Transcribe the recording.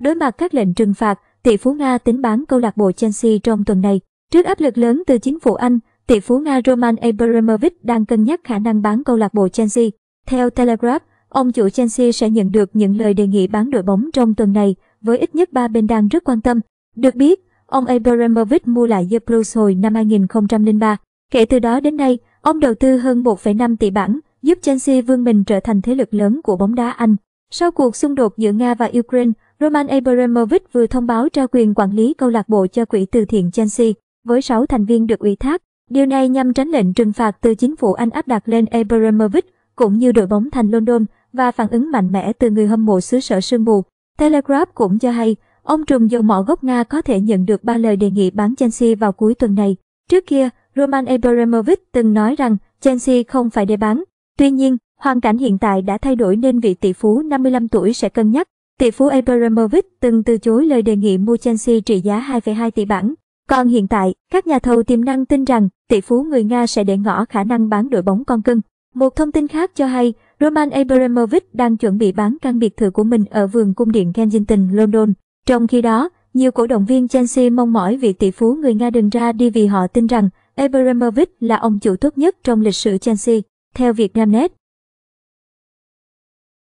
Đối mặt các lệnh trừng phạt, tỷ phú Nga tính bán câu lạc bộ Chelsea trong tuần này. Trước áp lực lớn từ chính phủ Anh, tỷ phú Nga Roman Abramovich đang cân nhắc khả năng bán câu lạc bộ Chelsea. Theo Telegraph, ông chủ Chelsea sẽ nhận được những lời đề nghị bán đội bóng trong tuần này, với ít nhất ba bên đang rất quan tâm. Được biết, ông Abramovich mua lại The Blues hồi năm 2003. Kể từ đó đến nay, ông đầu tư hơn 1,5 tỷ bảng, giúp Chelsea vươn mình trở thành thế lực lớn của bóng đá Anh. Sau cuộc xung đột giữa Nga và Ukraine, Roman Abramovich vừa thông báo trao quyền quản lý câu lạc bộ cho quỹ từ thiện Chelsea, với 6 thành viên được ủy thác. Điều này nhằm tránh lệnh trừng phạt từ chính phủ Anh áp đặt lên Abramovich, cũng như đội bóng thành London, và phản ứng mạnh mẽ từ người hâm mộ xứ sở sương mù. Telegraph cũng cho hay, ông trùm dầu mỏ gốc Nga có thể nhận được ba lời đề nghị bán Chelsea vào cuối tuần này. Trước kia, Roman Abramovich từng nói rằng Chelsea không phải để bán. Tuy nhiên, hoàn cảnh hiện tại đã thay đổi nên vị tỷ phú 55 tuổi sẽ cân nhắc tỷ phú Abramovich từng từ chối lời đề nghị mua Chelsea trị giá 2,2 tỷ bảng. Còn hiện tại, các nhà thầu tiềm năng tin rằng tỷ phú người Nga sẽ để ngỏ khả năng bán đội bóng con cưng. Một thông tin khác cho hay, Roman Abramovich đang chuẩn bị bán căn biệt thự của mình ở vườn cung điện Kensington, London. Trong khi đó, nhiều cổ động viên Chelsea mong mỏi vị tỷ phú người Nga đừng ra đi vì họ tin rằng Abramovich là ông chủ tốt nhất trong lịch sử Chelsea. Theo Vietnamnet,